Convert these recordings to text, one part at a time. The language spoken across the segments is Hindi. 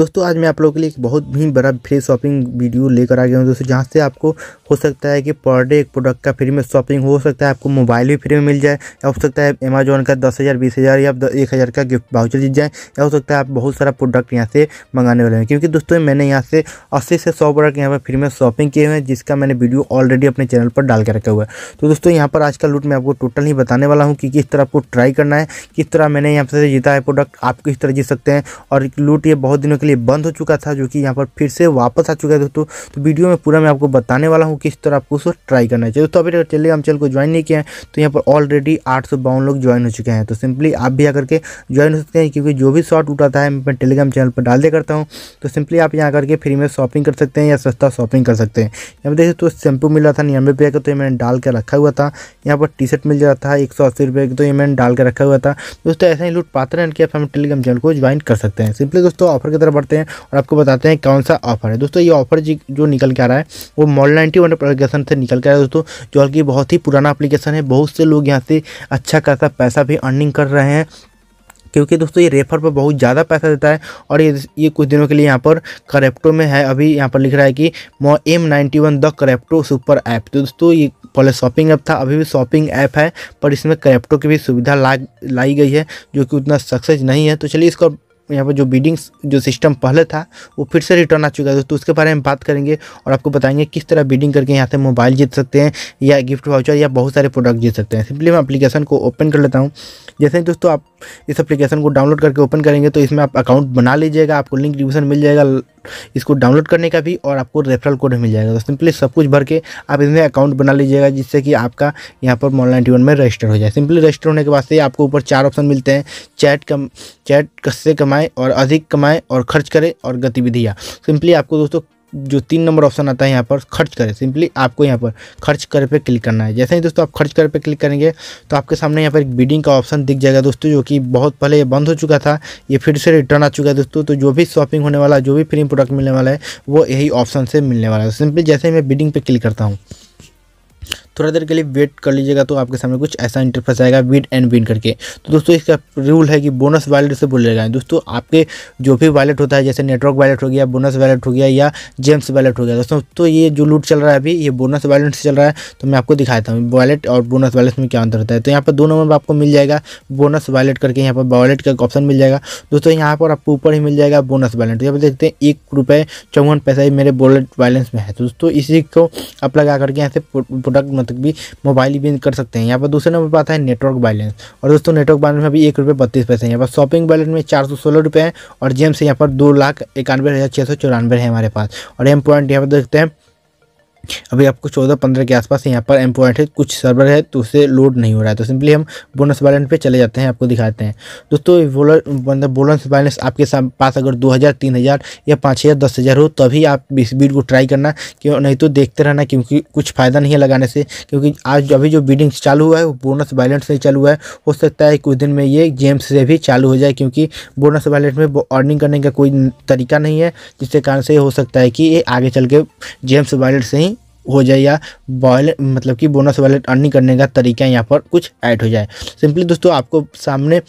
दोस्तों आज मैं आप लोगों के लिए एक बहुत ही बड़ा फ्री शॉपिंग वीडियो लेकर आ गया हूँ दोस्तों जहाँ से आपको हो सकता है कि पर डे एक प्रोडक्ट का फ्री में शॉपिंग हो सकता है आपको मोबाइल भी फ्री में मिल जाए या हो सकता है अमेजोन का दस हज़ार बीस हज़ार या एक हज़ार का गिफ्ट बाउचर जीत जाए या हो सकता है आप बहुत सारा प्रोडक्ट यहाँ से मंगाने वाले हैं क्योंकि दोस्तों मैंने यहाँ से अस्सी से सौ प्रोडक्ट यहाँ पर फ्री में शॉपिंग किए हुए हैं जिसका मैंने वीडियो ऑलरेडी अपने चैनल पर डाल के रखा हुआ है तो दोस्तों यहाँ पर आज का लूट मैं आपको टोटल ही बताने वाला हूँ कि किस तरह आपको ट्राई करना है किस तरह मैंने यहाँ से जीता है प्रोडक्ट आप किस तरह जीत सकते हैं और लूट ये बहुत दिनों के लिए बंद हो चुका था जो कि यहाँ पर फिर से वापस आ चुका है दोस्तों तो वीडियो में पूरा मैं आपको बताने वाला हूँ किस तरह आपको उसको ट्राई करना चाहिए दोस्तों अभी अगर टेलीग्राम चैनल को ज्वाइन नहीं किया है तो यहाँ पर ऑलरेडी आठ लोग ज्वाइन हो चुके हैं तो सिंपली आप भी आकर के ज्वाइन हो सकते हैं क्योंकि जो भी शॉर्ट उठाता है मैं टेलीग्राम चैनल पर डाल दिया करता हूँ तो सिंपली आप यहाँ करके फ्री में शॉपिंग कर सकते हैं या सस्ता शॉपिंग कर सकते हैं यहाँ पर देखिए तो शैम्पू मिला था निन्यानवे रुपये का तो ये मैंने डाल के रखा हुआ था यहाँ पर टी शर्ट मिल जाता था एक सौ अस्सी रुपये का तो ये मैंने डाल के रखा हुआ था दोस्तों ऐसा ही लूट पात्र रहने के आप हमें टेलीग्राम चैनल को ज्वाइन कर सकते हैं सिंपली दोस्तों ऑफर की तरफ बढ़ते हैं और आपको बताते हैं कौन सा ऑफर है दोस्तों ये ऑफर जो निकल के आ रहा है वो मॉल नाइनटी वन एप्लीकेशन से निकल के आ रहा है दोस्तों जो कि बहुत ही पुराना एप्लीकेशन है बहुत से लोग यहाँ से अच्छा खासा पैसा भी अर्निंग कर रहे हैं क्योंकि दोस्तों ये रेफर पर बहुत ज़्यादा पैसा देता है और ये ये कुछ दिनों के लिए यहाँ पर करेप्टो में है अभी यहाँ पर लिख रहा है कि मो M ninety one the crypto super app तो दोस्तों ये पहले शॉपिंग ऐप था अभी भी शॉपिंग ऐप है पर इसमें करेप्टो की भी सुविधा ला लाई गई है जो कि उतना सक्सेस नहीं है तो चलिए इसका यहाँ पर जो बीडिंग्स जो सिस्टम पहले था वो फिर से रिटर्न आ चुका है दोस्तों उसके बारे में बात करेंगे और आपको बताएंगे किस तरह बीडिंग करके यहाँ से मोबाइल जीत सकते हैं या गिफ्ट वाउचर या बहुत सारे प्रोडक्ट जीत सकते हैं सिंपली मैं अपलीकेशन को ओपन कर लेता हूँ जैसे ही दोस्तों आप इस अपलीकेशन को डाउनलोड करके ओपन करेंगे तो इसमें आप अकाउंट बना लीजिएगा आपको लिंक डिस्क्रिप्शन मिल जाएगा इसको डाउनलोड करने का भी और आपको रेफरल कोड मिल जाएगा तो सिंपली सब कुछ भर के आप इसमें अकाउंट बना लीजिएगा जिससे कि आपका यहाँ पर मॉल नाइन्टी में रजिस्टर हो जाए सिंपली रजिस्टर होने के बाद से आपको ऊपर चार ऑप्शन मिलते हैं चैट कम चैट से कमाएँ और अधिक कमाएँ और खर्च करें और गतिविधियाँ सिंपली आपको दोस्तों जो तीन नंबर ऑप्शन आता है यहाँ पर खर्च करें सिंपली आपको यहाँ पर खर्च कर पे क्लिक करना है जैसे ही दोस्तों आप खर्च कर पे क्लिक करेंगे तो आपके सामने यहाँ पर एक बीडिंग का ऑप्शन दिख जाएगा दोस्तों जो कि बहुत पहले ये बंद हो चुका था ये फिर से रिटर्न आ चुका है दोस्तों तो जो भी शॉपिंग होने वाला जो भी फ्री प्रोडक्ट मिलने वाला है वो यही ऑप्शन से मिलने वाला है सिंपली जैसे ही मैं बीडिंग पर क्लिक करता हूँ थोड़ा देर के लिए वेट कर लीजिएगा तो आपके सामने कुछ ऐसा इंटरफेस आएगा विड एंड विन करके तो दोस्तों इसका रूल है कि बोनस वैलेट से बोले जाए दोस्तों आपके जो भी वैलेट होता है जैसे नेटवर्क वैलेट हो गया बोनस वैलेट हो गया या जेम्स वैलेट हो गया दोस्तों तो ये जो लूट चल रहा है अभी ये बोनस वैलेट से चल रहा है तो मैं आपको दिखाता हूँ वॉलेट और बोनस वैलेट में क्या अंतर होता है तो यहाँ पर दोनों नंबर आपको मिल जाएगा बोनस वैलेट करके यहाँ पर वॉलेट का ऑप्शन मिल जाएगा दोस्तों यहाँ पर आपको ऊपर ही मिल जाएगा बोनस तो वैलेट यहाँ पर देखते हैं एक रुपये चौवन पैसा ही मेरे वॉलेट बैलेंस में है तो दोस्तों इसी को आप लगा करके यहाँ से प्रोडक्ट दिनों तक भी मोबाइल बिल कर सकते हैं यहाँ पर दूसरे नंबर पर आता है नेटवर्क बैलेंस और दोस्तों नेटवर्क बैलेंस में अभी एक रुपये बत्तीस पैसे यहाँ पर शॉपिंग बैलेंस में चार सौ सोलह रुपये है और जेम्स यहाँ पर दो लाख इक्यानवे हज़ार छः सौ चौरानवे है हमारे पास और एम पॉइंट यहाँ पर देखते हैं अभी आपको चौदह पंद्रह के आसपास यहाँ पर एम पॉइंट है कुछ सर्वर है तो उसे लोड नहीं हो रहा है तो सिंपली हम बोनस बैलेंस पे चले जाते हैं आपको दिखाते हैं दोस्तों मतलब बोनस बैलेंस आपके पास अगर दो हज़ार तीन हज़ार या पाँच हज़ार दस हज़ार हो तभी आप इस बीड को ट्राई करना क्यों नहीं तो देखते रहना क्योंकि कुछ फ़ायदा नहीं है लगाने से क्योंकि आज अभी जो बीडिंग चालू हुआ है वो बोनस बैलेंस से चालू हुआ है हो सकता है कुछ दिन में ये जेम्स से भी चालू हो जाए क्योंकि बोनस बैलेंस में अर्निंग करने का कोई तरीका नहीं है जिसके कारण से हो सकता है कि ये आगे चल के जेम्स बैलेंस से ही हो जाए या बॉयल मतलब कि बोनस वॉलेट अर्निंग करने का तरीका यहाँ पर कुछ ऐड हो जाए सिंपली दोस्तों आपको सामने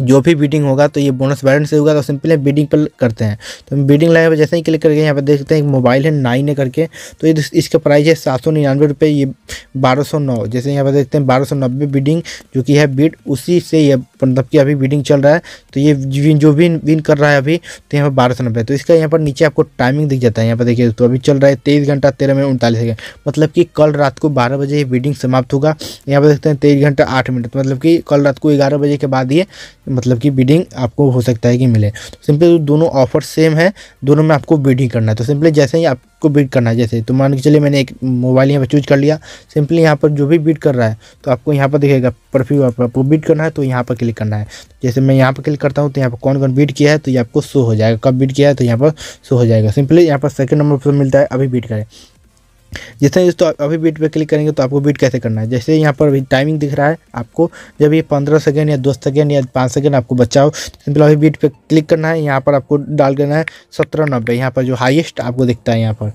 जो भी बीडिंग होगा तो ये बोनस वैलेंट से होगा तो सिंपली बीडिंग पर करते हैं तो हम बीडिंग लाइन पर जैसे ही क्लिक करके यहाँ पर देखते हैं एक मोबाइल है नाइन है करके तो ये इसका प्राइस है सात सौ निन्यानवे रुपये ये बारह सौ नौ जैसे यहाँ पर देखते हैं बारह सौ नब्बे बीडिंग जो कि है बीड उसी से यह मतलब कि अभी बीडिंग चल रहा है तो ये विन जो भी विन कर रहा है अभी तो यहाँ पर बारह सौ नब्बे तो इसका यहाँ पर नीचे आपको टाइमिंग दिख जाता है यहाँ पर देखिए तो अभी चल रहा है तेईस घंटा तेरह मिनट उनतालीस सेकेंड मतलब कि कल रात को बारह बजे ये बीडिंग समाप्त होगा यहाँ पर देखते हैं तेईस घंटा आठ मिनट तो मतलब कि कल रात को ग्यारह बजे के बाद ये मतलब कि बीडिंग आपको हो सकता है कि मिले सिंपली तो दोनों ऑफर सेम है दोनों में आपको बीडिंग करना है तो सिंपली जैसे ही आप उसको बीट करना है जैसे तो मान के चलिए मैंने एक मोबाइल यहाँ पर चूज कर लिया सिंपली यहाँ पर जो भी बीट कर रहा है तो आपको यहाँ पर दिखेगा परफ्यू आपको बीट करना है तो यहाँ पर क्लिक करना है जैसे मैं यहाँ पर क्लिक करता हूँ तो यहाँ पर कौन कौन बीट किया है तो ये आपको शो हो जाएगा कब बीट किया है तो यहाँ पर शो हो जाएगा सिंपली यहाँ पर सेकेंड नंबर पर मिलता है अभी बीट करें जैसे तो अभी बीट पे क्लिक करेंगे तो आपको बीट कैसे करना है जैसे यहाँ पर टाइमिंग दिख रहा है आपको जब ये पंद्रह सेकेंड या दो सेकेंड या पाँच सेकेंड आपको बचाओ तो सिंपल अभी बीट पे क्लिक करना है यहाँ पर आपको डाल देना है सत्रह नब्बे यहाँ पर जो हाईएस्ट आपको दिखता है यहाँ पर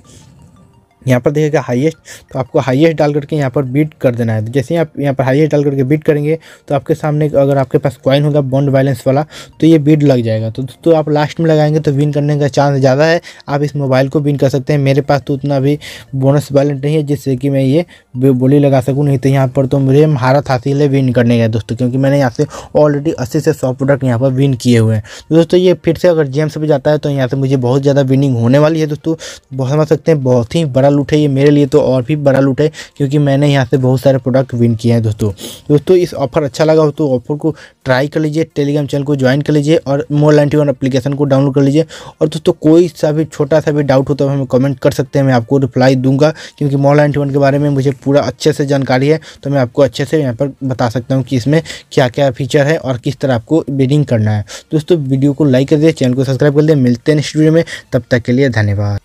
यहाँ पर देखिएगा हाईएस्ट तो आपको हाईएस्ट डाल करके यहाँ पर बीट कर देना है जैसे ही आप यहाँ पर हाईएस्ट डाल करके बीट करेंगे तो आपके सामने अगर आपके पास कॉइन होगा बॉन्ड बैलेंस वाला तो ये बीट लग जाएगा तो दोस्तों आप लास्ट में लगाएंगे तो विन करने का चांस ज़्यादा है आप इस मोबाइल को विन कर सकते हैं मेरे पास तो उतना भी बोनस बैलेंस नहीं है जिससे कि मैं ये बोली लगा सकूँ नहीं तो यहाँ पर तो मुझे महारत हासिल है विन करने का दोस्तों क्योंकि मैंने यहाँ से ऑलरेडी अस्सी से सौ प्रोडक्ट यहाँ पर विन किए हुए हैं तो दोस्तों ये फिर से अगर जेम्स पर जाता है तो यहाँ से मुझे बहुत ज़्यादा विनिंग होने वाली है दोस्तों बहुत समझ सकते हैं बहुत ही बड़ा लूट है ये मेरे लिए तो और भी बड़ा लूट है क्योंकि मैंने यहाँ से बहुत सारे प्रोडक्ट विन किए हैं दोस्तों दोस्तों इस ऑफर अच्छा लगा हो तो ऑफर को ट्राई कर लीजिए टेलीग्राम चैनल को ज्वाइन कर लीजिए और मोर नाइन्टी वन अपलीकेशन को डाउनलोड कर लीजिए और दोस्तों कोई सा भी छोटा सा भी डाउट हो तो हमें कमेंट कर सकते हैं मैं आपको रिप्लाई दूंगा क्योंकि मोर नाइन्टी वन के बारे में मुझे पूरा अच्छे से जानकारी है तो मैं आपको अच्छे से यहाँ पर बता सकता हूँ कि इसमें क्या क्या फीचर है और किस तरह आपको बिडिंग करना है दोस्तों वीडियो को लाइक कर दिए चैनल को सब्सक्राइब कर दिए मिलते हैं नेक्स्ट वीडियो में तब तक के लिए धन्यवाद